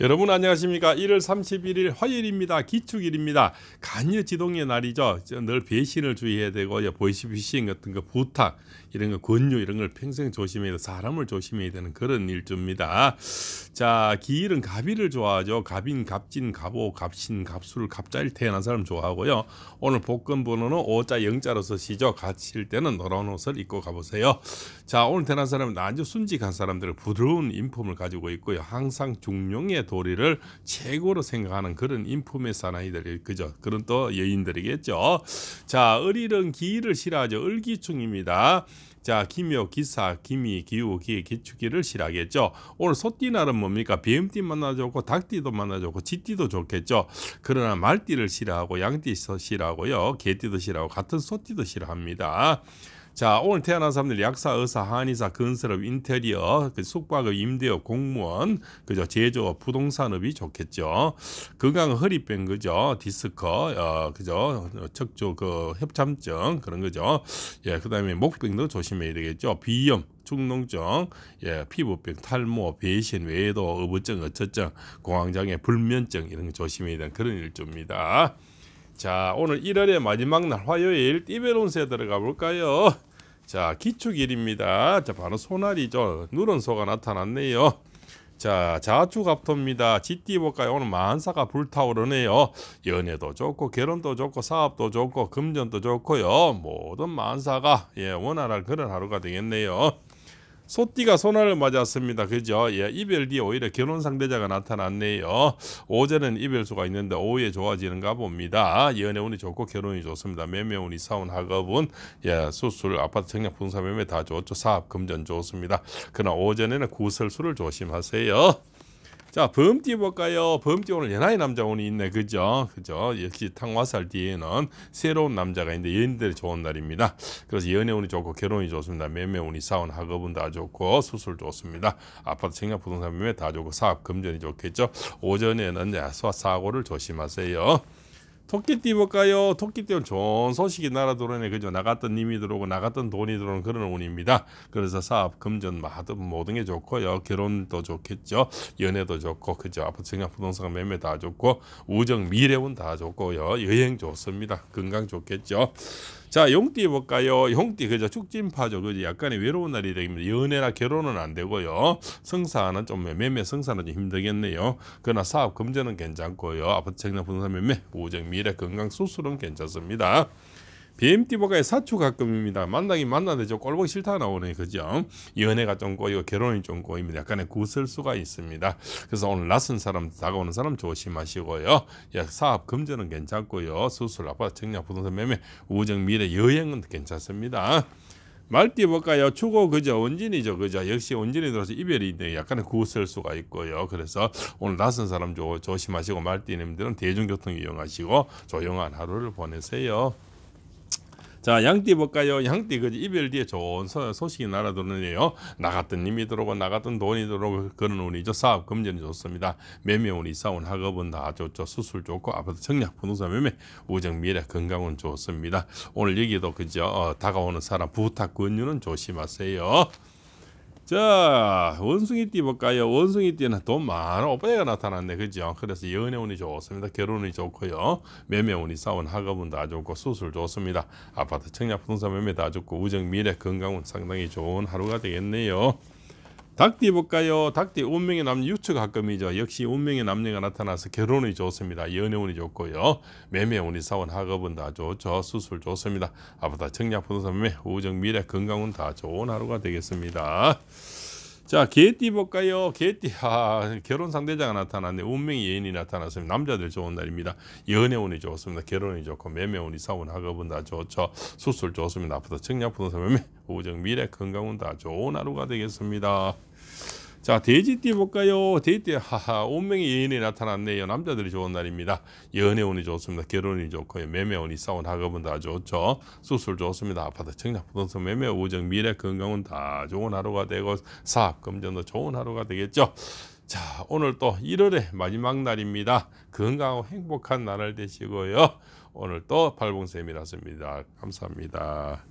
여러분 안녕하십니까 1월 31일 화요일입니다 기축일입니다 간여지동의 날이죠 늘 배신을 주의해야 되고 보이시피싱 같은 거 부탁 이런 거 권유 이런 걸 평생 조심해야 돼 사람을 조심해야 되는 그런 일주입니다 자 기일은 갑일을 좋아하죠 갑인 갑진 갑오 갑신 갑술 갑자일 태어난 사람 좋아하고요 오늘 복권 번호는 오자 영자로 쓰시죠 가칠 때는 노란 옷을 입고 가보세요 자 오늘 태어난 사람은 아주 순직한 사람들 을 부드러운 인품을 가지고 있고요 항상 중용의 도리를 최고로 생각하는 그런 인품의 사나이들 그죠 그런 또 여인들이겠죠 자 을이른 기를 싫어하죠 을기충입니다 자 기묘 기사 기미 기우 기 기축기를 실하겠죠 오늘 소띠날은 뭡니까 비음띠 만나 좋고 닭띠도 만나 좋고 쥐띠도 좋겠죠 그러나 말띠를 싫어하고 양띠 싫어하고요 개띠도 싫어하고 같은 소띠도 싫어합니다 자 오늘 태어난 사람들 약사, 의사, 한의사, 건설업, 인테리어, 그 숙박업, 임대업, 공무원, 그죠 제조업, 부동산업이 좋겠죠. 건강 허리병 그죠 디스커, 어, 그죠 척조 그 협참증 그런 거죠. 예 그다음에 목병도 조심해야 되겠죠. 비염, 축농증, 예, 피부병, 탈모, 배신, 외도, 의부증 어처증, 공황장애, 불면증 이런 거 조심해야 되는 그런 일조입니다. 자 오늘 1월의 마지막 날 화요일 띠베론스에 들어가 볼까요 자 기축일입니다 자 바로 소나리죠 누런소가 나타났네요 자자축갑토입니다 지띠 볼까요 오늘 만사가 불타오르네요 연애도 좋고 결혼도 좋고 사업도 좋고 금전도 좋고요 모든 만사가 예 원활한 그런 하루가 되겠네요 소띠가 손해를 맞았습니다. 그죠? 예, 이별 뒤에 오히려 결혼 상대자가 나타났네요. 오전은 이별수가 있는데 오후에 좋아지는가 봅니다. 연애운이 좋고 결혼이 좋습니다. 매매운이 사운 학업은 예, 수술, 아파트 청약, 분사 매매 다 좋죠. 사업 금전 좋습니다. 그러나 오전에는 구설수를 조심하세요. 자, 범띠볼까요범 띄우는 연하의 남자 오늘 있네. 그죠? 그죠? 역시 탕화살 뒤에는 새로운 남자가 있는데 연인들이 좋은 날입니다. 그래서 연애 운이 좋고 결혼이 좋습니다. 매매 운이 사원 학업은 다 좋고 수술 좋습니다. 아파트 청약 부동산 매매 다 좋고 사업 금전이 좋겠죠. 오전에는 소아 사고를 조심하세요. 토끼띠 볼까요? 토끼띠는 좋은 소식이 날아들어오네. 그죠? 나갔던 님이 들어오고 나갔던 돈이 들어오는 그런 운입니다. 그래서 사업, 금전, 마든 모든 게 좋고요. 결혼도 좋겠죠. 연애도 좋고, 그죠? 아파트, 청약, 부동산 매매 다 좋고, 우정, 미래운 다 좋고요. 여행 좋습니다. 건강 좋겠죠. 자, 용띠 볼까요? 용띠 그죠? 축진파죠. 그죠? 약간의 외로운 날이 되겠습니다. 연애나 결혼은 안 되고요. 성사는 좀 매매 성사는 좀 힘들겠네요. 그러나 사업 금전은 괜찮고요. 아파트 책나 부동산 매매, 보호 미래 건강 수술은 괜찮습니다. BMT버가의 사초 가끔입니다. 만나긴 만나는데 꼴보기 싫다 나오네 그죠? 연애가 좀 꼬이고 결혼이 좀 꼬입니다. 약간의 구설수가 있습니다. 그래서 오늘 낯선 사람 다가오는 사람 조심하시고요. 약 사업 금전은 괜찮고요. 수술 아파트 청약 부동산 매매 우정 미래 여행은 괜찮습니다. 말띠 볼까요? 추고 그저 원진이죠. 그죠? 역시 원진이 들어서 이별이 있네. 약간의 구슬 수가 있고요. 그래서 오늘 낯선 사람 조, 조심하시고 말띠님들은 대중교통 이용하시고 조용한 하루를 보내세요. 자 양띠 볼까요? 양띠 그 이별 뒤에 좋은 소식이 날아들어오네요. 나갔던 님이 들어오고 나갔던 돈이 들어오고 그런 운이죠. 사업 금전이 좋습니다. 매매운, 이사운, 학업은 다 좋죠. 수술 좋고 아파트 청약, 부동산 매매, 우정, 미래, 건강은 좋습니다. 오늘 얘기도 그죠? 어, 다가오는 사람 부탁 권유는 조심하세요. 자 원숭이띠 볼까요 원숭이띠는 돈 많은 오빠가 나타났네 그죠 그래서 연애운이 좋습니다 결혼이 좋고요 매매운이 싸운 학업은 다 좋고 수술 좋습니다 아파트 청약 부동산 매매 다 좋고 우정 미래 건강은 상당히 좋은 하루가 되겠네요 닭띠 볼까요? 닭띠 운명의 남녀 유추가 합금이죠. 역시 운명의 남녀가 나타나서 결혼이 좋습니다. 연애운이 좋고요. 매매운이 사원 학업은 다 좋죠. 수술 좋습니다. 아바다 청약 부동산 매매 우정 미래 건강운 다 좋은 하루가 되겠습니다. 자, 개띠 볼까요? 개띠, 아, 결혼 상대자가 나타났네. 운명의 예인이 나타났습니다. 남자들 좋은 날입니다. 연애운이 좋습니다. 결혼이 좋고, 매매운이 사운, 학업은 다 좋죠. 수술 좋습니다. 아프다. 청약, 부동산, 매매, 우정, 미래, 건강운 다 좋은 하루가 되겠습니다. 자 돼지띠 볼까요? 돼지띠 하하 운명의 예인이 나타났네요. 남자들이 좋은 날입니다. 연애운이 좋습니다. 결혼이 좋고요. 매매운이 싸운 학업은 다 좋죠. 수술 좋습니다. 아파트 청약 부동산 매매 우정 미래 건강은 다 좋은 하루가 되고 사업 금전도 좋은 하루가 되겠죠. 자 오늘 또 1월의 마지막 날입니다. 건강하고 행복한 날을 되시고요. 오늘 또 팔봉쌤이었습니다. 감사합니다.